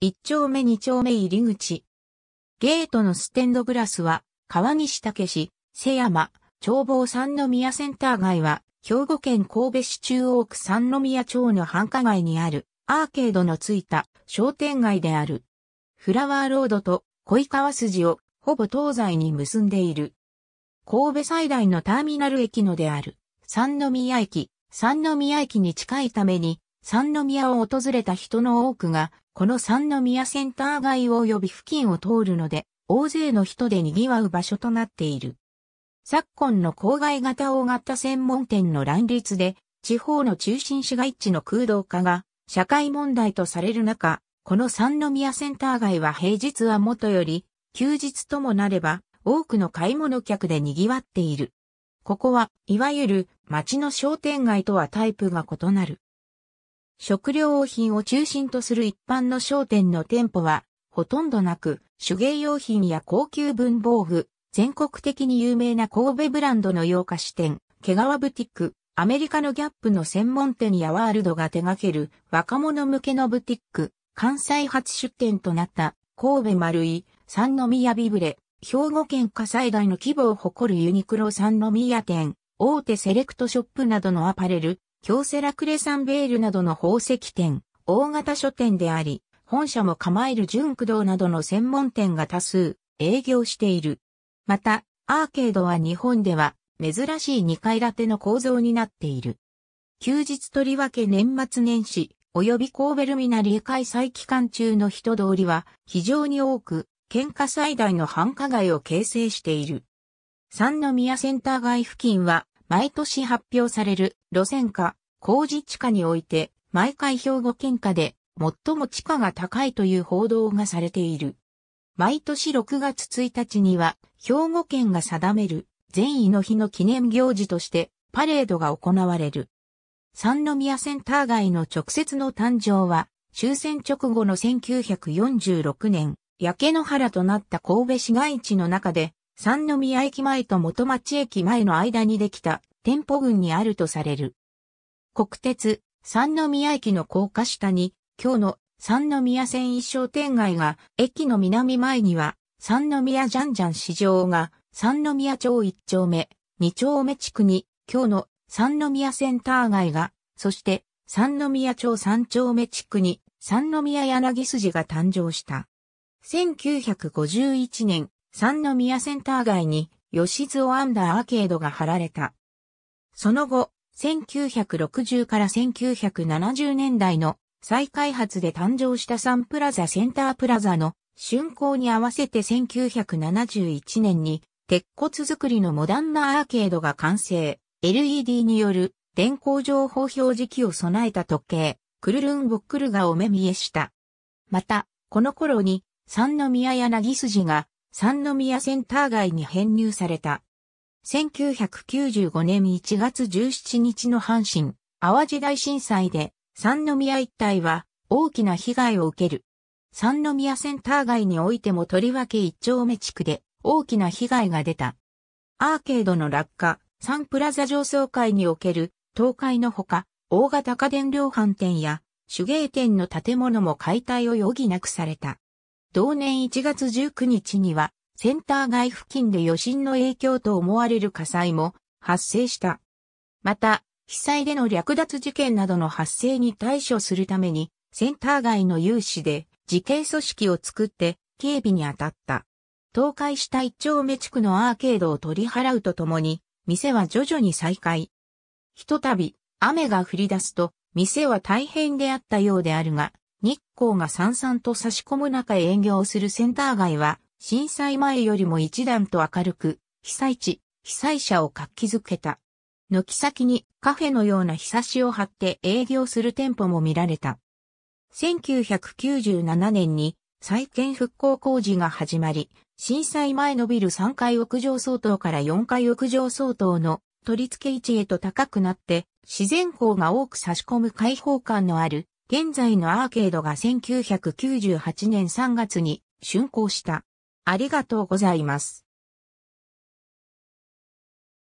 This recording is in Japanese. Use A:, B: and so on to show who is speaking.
A: 1丁目2丁目入り口。ゲートのステンドグラスは、川西武市、瀬山、眺望三宮センター街は、兵庫県神戸市中央区三宮町の繁華街にある、アーケードのついた商店街である。フラワーロードと恋川筋をほぼ東西に結んでいる。神戸最大のターミナル駅のである、三宮駅、三宮駅に近いために、三宮を訪れた人の多くが、この三宮センター街及び付近を通るので、大勢の人で賑わう場所となっている。昨今の郊外型大型専門店の乱立で、地方の中心市街地の空洞化が社会問題とされる中、この三宮センター街は平日はもとより、休日ともなれば多くの買い物客で賑わっている。ここは、いわゆる街の商店街とはタイプが異なる。食料品を中心とする一般の商店の店舗は、ほとんどなく、手芸用品や高級文房具、全国的に有名な神戸ブランドの洋菓子店、毛川ブティック、アメリカのギャップの専門店やワールドが手掛ける若者向けのブティック、関西初出店となった神戸丸井、三宮ビブレ、兵庫県火災大の規模を誇るユニクロ三宮店、大手セレクトショップなどのアパレル、京セラクレサンベールなどの宝石店、大型書店であり、本社も構える純駆動などの専門店が多数営業している。また、アーケードは日本では珍しい2階建ての構造になっている。休日とりわけ年末年始、及び神戸ルミナリー開催期間中の人通りは非常に多く、喧嘩最大の繁華街を形成している。三宮センター街付近は毎年発表される路線価、工事地価において、毎回兵庫県下で、最も地価が高いという報道がされている。毎年6月1日には、兵庫県が定める、善意の日の記念行事として、パレードが行われる。三宮センター街の直接の誕生は、終戦直後の1946年、焼け野原となった神戸市街地の中で、三宮駅前と元町駅前の間にできた店舗群にあるとされる。国鉄、三宮駅の高架下に、今日の三宮線一商店街が、駅の南前には、三宮ジャンジャン市場が、三宮町一丁目、二丁目地区に、今日の三宮センター街が、そして三宮町三丁目地区に三宮柳筋が誕生した。1951年、三宮センター街に吉津オアンダーアーケードが貼られた。その後、1960から1970年代の再開発で誕生したサンプラザセンタープラザの竣工に合わせて1971年に鉄骨作りのモダンなアーケードが完成。LED による電光情報表示器を備えた時計、クルルンボックルがお目見えした。また、この頃に三宮柳筋が三宮センター街に編入された。1995年1月17日の阪神、淡路大震災で、三宮一帯は大きな被害を受ける。三宮センター街においてもとりわけ一丁目地区で大きな被害が出た。アーケードの落下、サンプラザ上層階における倒壊のほか、大型家電量販店や手芸店の建物も解体を余儀なくされた。同年1月19日にはセンター街付近で余震の影響と思われる火災も発生した。また、被災での略奪事件などの発生に対処するために、センター街の有志で自警組織を作って警備に当たった。倒壊した一丁目地区のアーケードを取り払うとともに、店は徐々に再開。ひとたび雨が降り出すと、店は大変であったようであるが、日光がさんさんと差し込む中営業するセンター街は震災前よりも一段と明るく、被災地、被災者を活気づけた。軒先にカフェのような日差しを張って営業する店舗も見られた。1997年に再建復興工事が始まり、震災前のビル3階屋上相当から4階屋上相当の取り付け位置へと高くなって、自然光が多く差し込む開放感のある、現在のアーケードが1998年3月に竣工した。ありがとうございます。